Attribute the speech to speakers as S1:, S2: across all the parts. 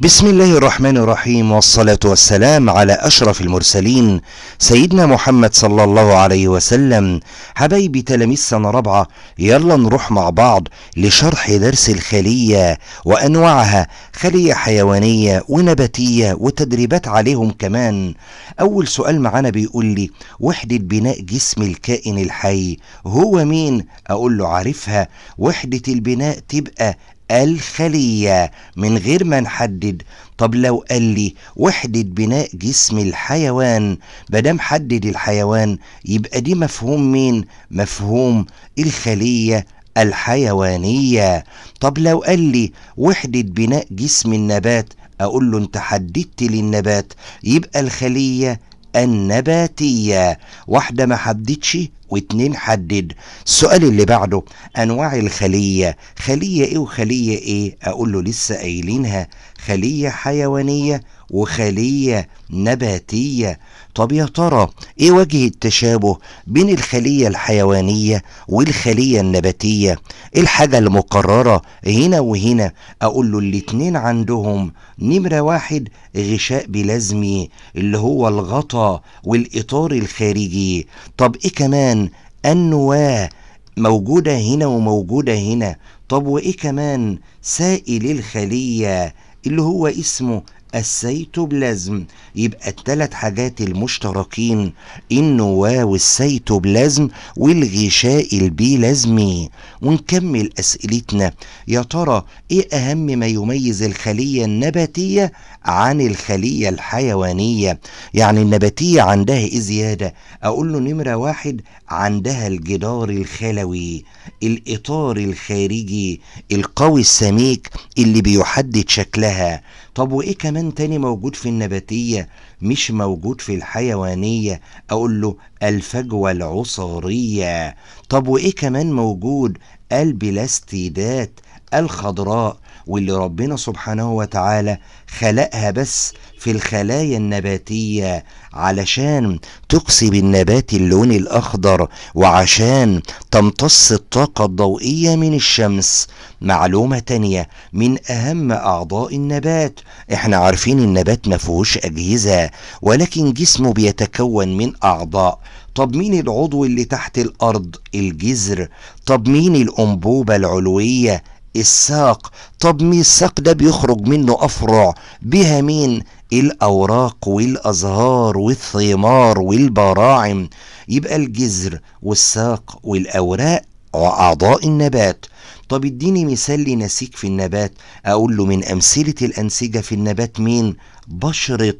S1: بسم الله الرحمن الرحيم والصلاة والسلام على أشرف المرسلين سيدنا محمد صلى الله عليه وسلم حبايبي تلاميذ سنة رابعة يلا نروح مع بعض لشرح درس الخلية وأنواعها خلية حيوانية ونباتية وتدريبات عليهم كمان أول سؤال معانا بيقول لي وحدة بناء جسم الكائن الحي هو مين؟ أقول له عارفها وحدة البناء تبقى الخلية من غير ما نحدد طب لو قال لي وحدة بناء جسم الحيوان بدم حدد الحيوان يبقى دي مفهوم مين مفهوم الخلية الحيوانية طب لو قال لي وحدة بناء جسم النبات أقول له أنت حددت للنبات يبقى الخلية النباتية واحدة ما حددتش واتنين حدد السؤال اللي بعده انواع الخلية خلية ايه وخلية ايه اقول له لسه قايلينها خلية حيوانية وخلية نباتية طب يا ترى ايه وجه التشابه بين الخلية الحيوانية والخلية النباتية ايه الحاجة المقررة هنا وهنا اقول له الاتنين عندهم نمرة واحد غشاء بلازمي اللي هو الغطا والاطار الخارجي طب ايه كمان أنواع موجودة هنا وموجودة هنا طب وإيه كمان سائل الخلية اللي هو اسمه السيتوبلازم يبقى الثلاث حاجات المشتركين النواة والسيتوبلازم والغشاء البيلازمي ونكمل أسئلتنا يا ترى إيه أهم ما يميز الخلية النباتية عن الخلية الحيوانية يعني النباتية عندها إيه زيادة أقول له نمرة واحد عندها الجدار الخلوي الإطار الخارجي القوي السميك اللي بيحدد شكلها طب وإيه كمان كمان تاني موجود في النباتية مش موجود في الحيوانية أقول له الفجوة العصارية طب وإيه كمان موجود البلاستيدات الخضراء واللي ربنا سبحانه وتعالى خلقها بس في الخلايا النباتية علشان تقصي بالنبات اللون الأخضر وعشان تمتص الطاقة الضوئية من الشمس معلومة تانية من أهم أعضاء النبات احنا عارفين النبات مفهوش أجهزة ولكن جسمه بيتكون من أعضاء طب مين العضو اللي تحت الأرض الجذر طب مين الأنبوبة العلوية الساق طب مين الساق ده بيخرج منه أفرع بها مين الأوراق والأزهار والثمار والبراعم يبقى الجذر والساق والأوراق وأعضاء النبات طب اديني مثال لنسيج في النبات أقول له من أمثلة الأنسجة في النبات مين بشرة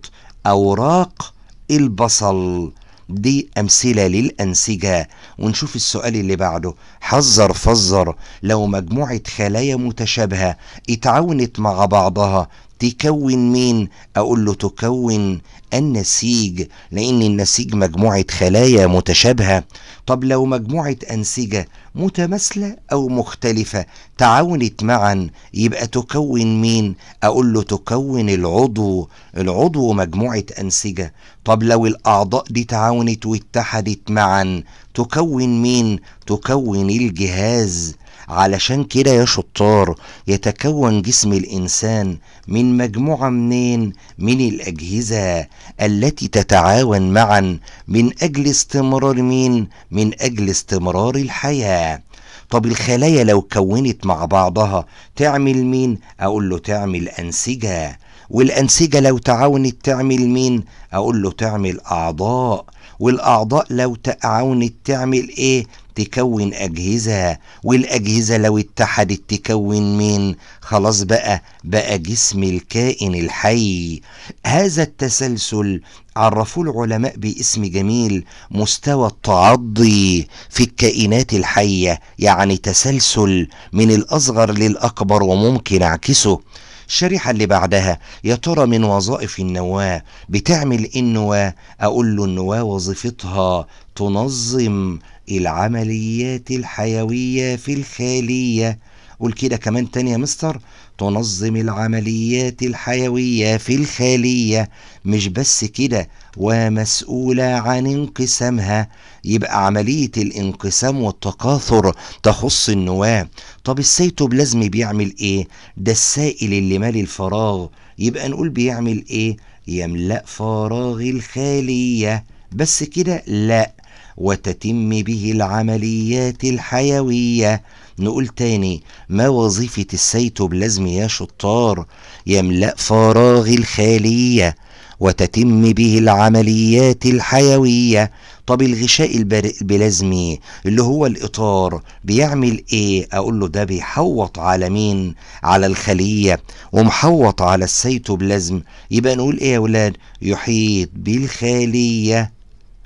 S1: أوراق البصل دي أمثلة للأنسجة ونشوف السؤال اللي بعده حذر فذر لو مجموعة خلايا متشابهة اتعاونت مع بعضها تكون مين؟ أقول له تكون النسيج لأن النسيج مجموعة خلايا متشابهة طب لو مجموعة أنسجة متماثلة أو مختلفة تعاونت معا يبقى تكون مين؟ أقول له تكون العضو العضو مجموعة أنسجة طب لو الأعضاء دي تعاونت واتحدت معا تكون مين؟ تكون الجهاز علشان كده يا شطار يتكون جسم الإنسان من مجموعة منين؟ من الأجهزة التي تتعاون معا من أجل استمرار مين؟ من أجل استمرار الحياة طب الخلايا لو كونت مع بعضها تعمل مين؟ أقول له تعمل أنسجة والأنسجة لو تعاونت تعمل مين أقول له تعمل أعضاء والأعضاء لو تعاونت تعمل إيه تكون أجهزة والأجهزة لو اتحدت تكون مين خلاص بقى بقى جسم الكائن الحي هذا التسلسل عرفوه العلماء باسم جميل مستوى التعضي في الكائنات الحية يعني تسلسل من الأصغر للأكبر وممكن أعكسه الشريحة اللي بعدها يا ترى من وظائف النواة بتعمل إيه النواة أقول له النواة وظيفتها تنظم العمليات الحيوية في الخلية قول كده كمان تاني يا مستر تنظم العمليات الحيوية في الخلية مش بس كده ومسؤولة عن انقسامها يبقى عملية الانقسام والتكاثر تخص النواة طب السيتوبلازم بيعمل ايه ده السائل اللي مالي الفراغ يبقى نقول بيعمل ايه يملأ فراغ الخالية بس كده لأ وتتم به العمليات الحيوية نقول تاني ما وظيفة السيتوبلازم يا شطار يملأ فراغ الخالية وتتم به العمليات الحيوية طب الغشاء البلازمي اللي هو الإطار بيعمل إيه؟ أقول له ده بيحوط على مين؟ على الخلية ومحوط على السيتوبلازم يبقى نقول إيه يا ولاد؟ يحيط بالخلية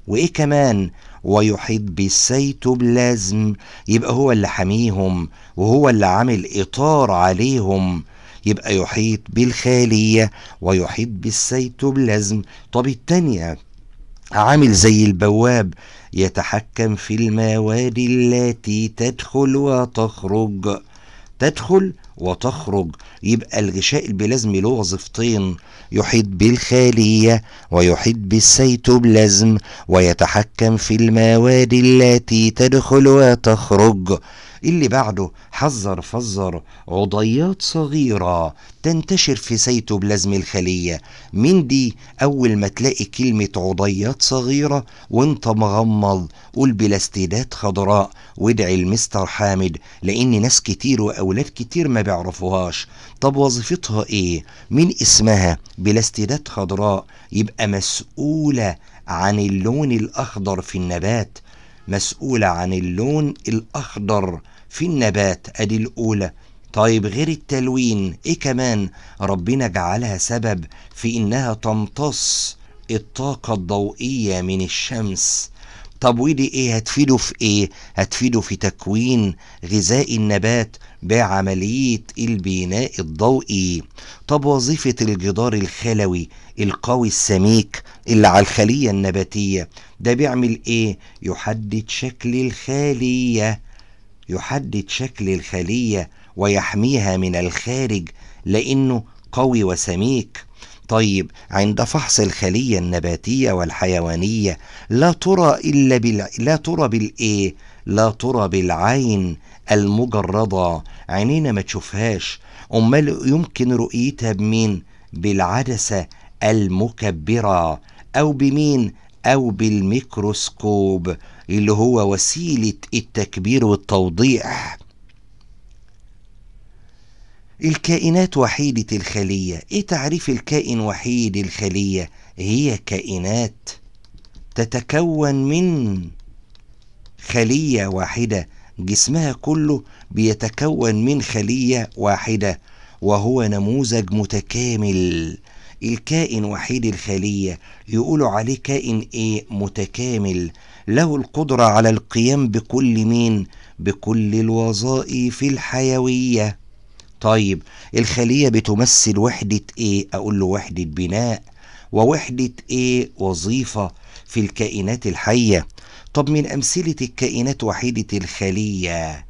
S1: وإيه كمان؟ ويحيط بالسيتوبلازم يبقى هو اللي حاميهم وهو اللي عامل إطار عليهم يبقى يحيط بالخالية ويحيط بالسيتوبلازم طب التانية عامل زي البواب يتحكم في المواد التي تدخل وتخرج تدخل وتخرج يبقى الغشاء البلازمي له وظيفتين يحيط بالخليه ويحيط بالسيتوبلازم ويتحكم في المواد التي تدخل وتخرج اللي بعده حذر فذر عضيات صغيرة تنتشر في سيتوبلازم الخلية من دي أول ما تلاقي كلمة عضيات صغيرة وانت مغمض قول بلاستيدات خضراء وادعي المستر حامد لأن ناس كتير وأولاد كتير ما بيعرفوهاش طب وظيفتها ايه؟ من اسمها بلاستيدات خضراء يبقى مسؤولة عن اللون الأخضر في النبات مسؤولة عن اللون الأخضر في النبات أدي الأولى طيب غير التلوين إيه كمان ربنا جعلها سبب في إنها تمتص الطاقة الضوئية من الشمس طب ودي إيه هتفيده في إيه هتفيده في تكوين غذاء النبات بعملية البناء الضوئي طب وظيفة الجدار الخلوي القوي السميك اللي على الخلية النباتية ده بيعمل ايه يحدد شكل الخلية يحدد شكل الخلية ويحميها من الخارج لأنه قوي وسميك طيب عند فحص الخلية النباتية والحيوانية لا ترى إلا بال... لا ترى بالإيه؟ لا ترى بالعين المجردة عينينا ما تشوفهاش أمال يمكن رؤيتها بمين بالعدسة المكبرة أو بمين أو بالميكروسكوب اللي هو وسيلة التكبير والتوضيح الكائنات وحيدة الخلية ايه تعريف الكائن وحيد الخلية هي كائنات تتكون من خلية واحدة جسمها كله بيتكون من خلية واحدة وهو نموذج متكامل الكائن وحيد الخلية يقولوا عليه كائن ايه متكامل له القدرة على القيام بكل مين بكل الوظائف الحيوية طيب الخلية بتمثل وحدة ايه اقول له وحدة بناء ووحدة ايه وظيفة في الكائنات الحية طب من أمثلة الكائنات وحيدة الخلية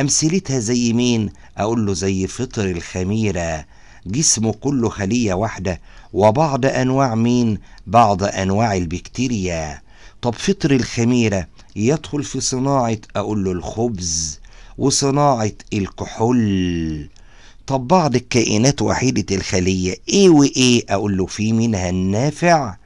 S1: أمثلتها زي مين؟ أقول له زي فطر الخميرة جسمه كله خلية واحدة وبعض أنواع مين؟ بعض أنواع البكتيريا طب فطر الخميرة يدخل في صناعة أقول له الخبز وصناعة الكحول طب بعض الكائنات وحيدة الخلية إيه وإيه أقول له في منها النافع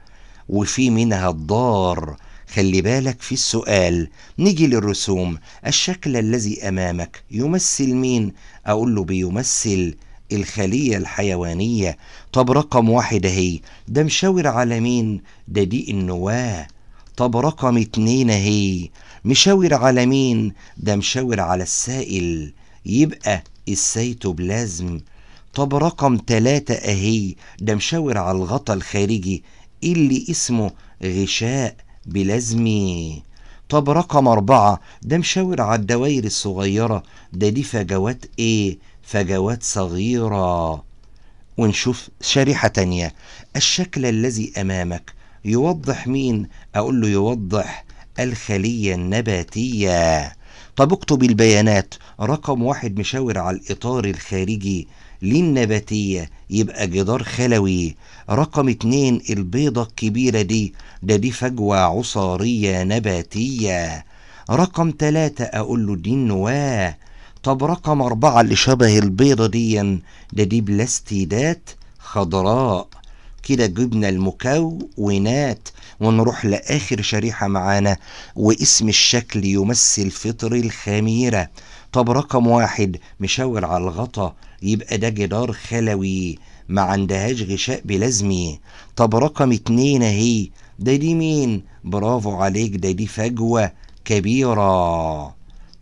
S1: وفي منها الضار خلي بالك في السؤال نيجي للرسوم الشكل الذي أمامك يمثل مين؟ أقول له بيمثل الخلية الحيوانية طب رقم واحد أهي ده مشاور على مين؟ ده دي النواة طب رقم اتنين أهي مشاور على مين؟ ده مشاور على السائل يبقى السيتوبلازم طب رقم تلاتة أهي ده مشاور على الغطاء الخارجي اللي اسمه غشاء بلازمي طب رقم أربعة ده مشاور على الدوائر الصغيرة ده دي فجوات إيه؟ فجوات صغيرة ونشوف شريحة تانية الشكل الذي أمامك يوضح مين؟ أقول له يوضح الخلية النباتية طب اكتب البيانات رقم واحد مشاور على الإطار الخارجي للنباتية يبقى جدار خلوي رقم اتنين البيضة الكبيرة دي ده دي فجوة عصارية نباتية رقم تلاتة أقول له دي النواة طب رقم أربعة اللي شبه البيضة دي ده دي بلاستيدات خضراء كده جبنا المكونات ونروح لآخر شريحة معانا واسم الشكل يمثل فطر الخميرة طب رقم واحد مشاور على الغطا يبقى ده جدار خلوي ما عندهاش غشاء بلازمي طب رقم اتنين اهي ده دي مين برافو عليك ده دي فجوة كبيرة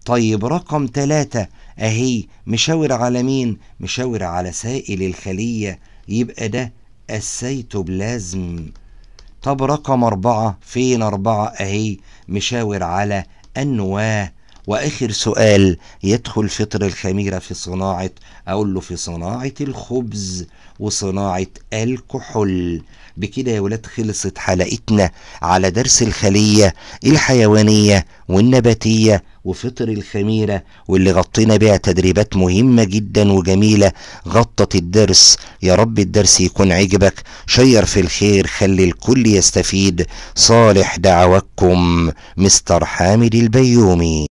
S1: طيب رقم تلاتة اهي مشاور على مين مشاور على سائل الخلية يبقى ده السيتوبلازم طب رقم أربعة فين أربعة أهي مشاور على النواة واخر سؤال يدخل فطر الخميره في صناعه اقول له في صناعه الخبز وصناعه الكحول بكده يا ولاد خلصت حلقتنا على درس الخليه الحيوانيه والنباتيه وفطر الخميره واللي غطينا بها تدريبات مهمه جدا وجميله غطت الدرس يا رب الدرس يكون عجبك شير في الخير خلي الكل يستفيد صالح دعواتكم مستر حامد البيومي